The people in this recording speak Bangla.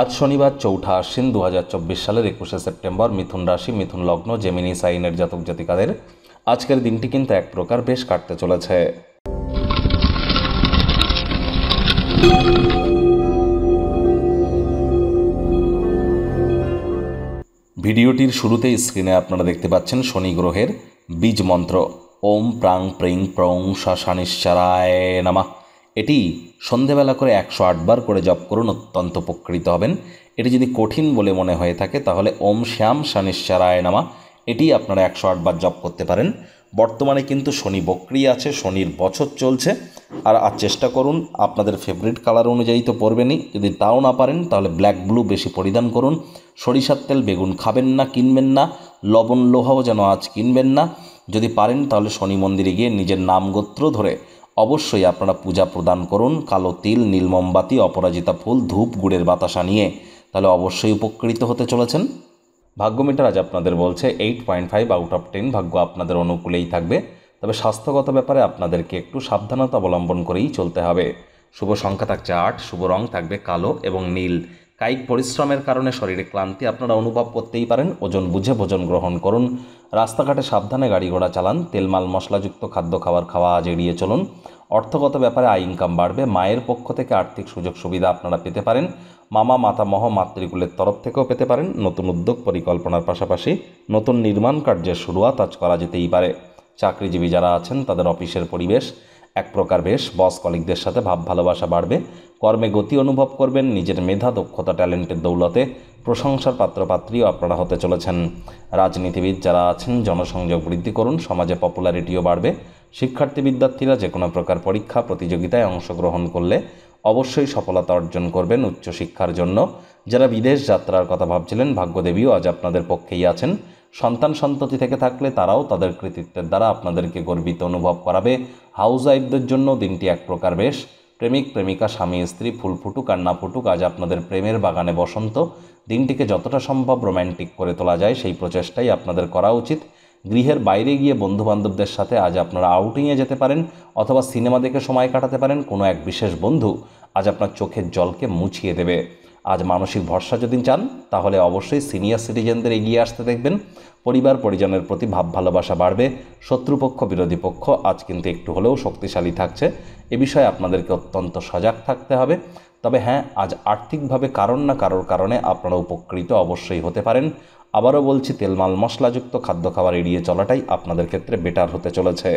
আজ শনিবার চৌঠা আশ্বিন দু সালের একুশে সেপ্টেম্বর মিথুন রাশি মিথুন লগ্ন জেমিনি সাইনের জাতক জাতিকাদের আজকের দিনটি কিন্তু এক প্রকার বেশ কাটতে চলেছে ভিডিওটির শুরুতে স্ক্রিনে আপনারা দেখতে পাচ্ছেন শনি গ্রহের বীজ মন্ত্র ওম প্রাং প্রিং প্রং শাসানিশ্চারায় নামা এটি সন্ধেবেলা করে একশো আটবার করে জপ করুন অত্যন্ত উপকৃত হবেন এটি যদি কঠিন বলে মনে হয়ে থাকে তাহলে ওম শ্যাম শনিশ্বরায় নামা এটি আপনারা একশো আটবার জপ করতে পারেন বর্তমানে কিন্তু শনি বক্রি আছে শনির বছর চলছে আর আর চেষ্টা করুন আপনাদের ফেভারিট কালার অনুযায়ী তো পরবেনই যদি তাও না পারেন তাহলে ব্ল্যাক ব্লু বেশি পরিধান করুন সরিষার তেল বেগুন খাবেন না কিনবেন না লবণ লোহাও যেন আজ কিনবেন না যদি পারেন তাহলে শনি মন্দিরে গিয়ে নিজের নাম গোত্র ধরে অবশ্যই আপনারা পূজা প্রদান করুন কালো তিল নীল মোমবাতি অপরাজিতা ফুল ধূপ গুড়ের বাতাসা নিয়ে তাহলে অবশ্যই উপকৃত হতে চলেছেন ভাগ্যমিটার আজ আপনাদের বলছে eight point five out of ten ভাগ্য আপনাদের অনুকূলেই থাকবে তবে স্বাস্থ্যগত ব্যাপারে আপনাদেরকে একটু সাবধানতা অবলম্বন করেই চলতে হবে শুভ সংখ্যা থাকছে আট শুভ রং থাকবে কালো এবং নীল কায়িক পরিশ্রমের কারণে শরীরে ক্লান্তি আপনারা অনুভব করতেই পারেন ওজন বুঝে ভোজন গ্রহণ করুন রাস্তাঘাটে সাবধানে গাড়ি ঘোড়া চালান তেলমাল মশলাযুক্ত খাদ্য খাবার খাওয়া আজ এড়িয়ে চলুন অর্থগত ব্যাপারে আয় ইনকাম বাড়বে মায়ের পক্ষ থেকে আর্থিক সুযোগ সুবিধা আপনারা পেতে পারেন মামা মাতামহ মাতৃকুলের তরফ থেকেও পেতে পারেন নতুন উদ্যোগ পরিকল্পনার পাশাপাশি নতুন নির্মাণ কার্যের শুরুয়াত আজ করা যেতেই পারে চাকরিজীবী যারা আছেন তাদের অফিসের পরিবেশ এক প্রকার বেশ বস কলিকদের সাথে ভাব ভালোবাসা বাড়বে কর্মে গতি অনুভব করবেন নিজের মেধা দক্ষতা ট্যালেন্টের দৌলতে প্রশংসার পাত্রপাত্রীও আপনারা হতে চলেছেন রাজনীতিবিদ যারা আছেন জনসংযোগ বৃদ্ধি করুন সমাজে পপুলারিটিও বাড়বে শিক্ষার্থী বিদ্যার্থীরা যে কোনো প্রকার পরীক্ষা প্রতিযোগিতায় অংশগ্রহণ করলে অবশ্যই সফলতা অর্জন করবেন উচ্চশিক্ষার জন্য যারা বিদেশ যাত্রার কথা ভাবছিলেন ভাগ্যদেবীও আজ আপনাদের পক্ষেই আছেন সন্তান সন্ততি থেকে থাকলে তারাও তাদের কৃতিত্বের দ্বারা আপনাদেরকে গর্বিত অনুভব করাবে হাউস ওয়াইফদের জন্য দিনটি এক প্রকার বেশ প্রেমিক প্রেমিকা স্বামী স্ত্রী ফুল ফুটুক আর না ফুটুক আজ আপনাদের প্রেমের বাগানে বসন্ত দিনটিকে যতটা সম্ভব রোম্যান্টিক করে তোলা যায় সেই প্রচেষ্টাই আপনাদের করা উচিত গৃহের বাইরে গিয়ে বন্ধুবান্ধবদের সাথে আজ আপনারা আউটিংয়ে যেতে পারেন অথবা সিনেমা দেখে সময় কাটাতে পারেন কোনো এক বিশেষ বন্ধু আজ আপনার চোখের জলকে মুছিয়ে দেবে আজ মানসিক ভরসা যদি চান তাহলে অবশ্যই সিনিয়র সিটিজেনদের এগিয়ে আসতে দেখবেন পরিবার পরিজনের প্রতি ভাব ভালোবাসা বাড়বে শত্রুপক্ষ বিরোধী পক্ষ আজ কিন্তু একটু হলেও শক্তিশালী থাকছে এ বিষয়ে আপনাদেরকে অত্যন্ত সজাগ থাকতে হবে তবে হ্যাঁ আজ আর্থিকভাবে কারণ না কারোর কারণে আপনারা উপকৃত অবশ্যই হতে পারেন আবারও বলছি তেলমাল মশলাযুক্ত খাদ্য খাবার এড়িয়ে চলাটাই আপনাদের ক্ষেত্রে বেটার হতে চলেছে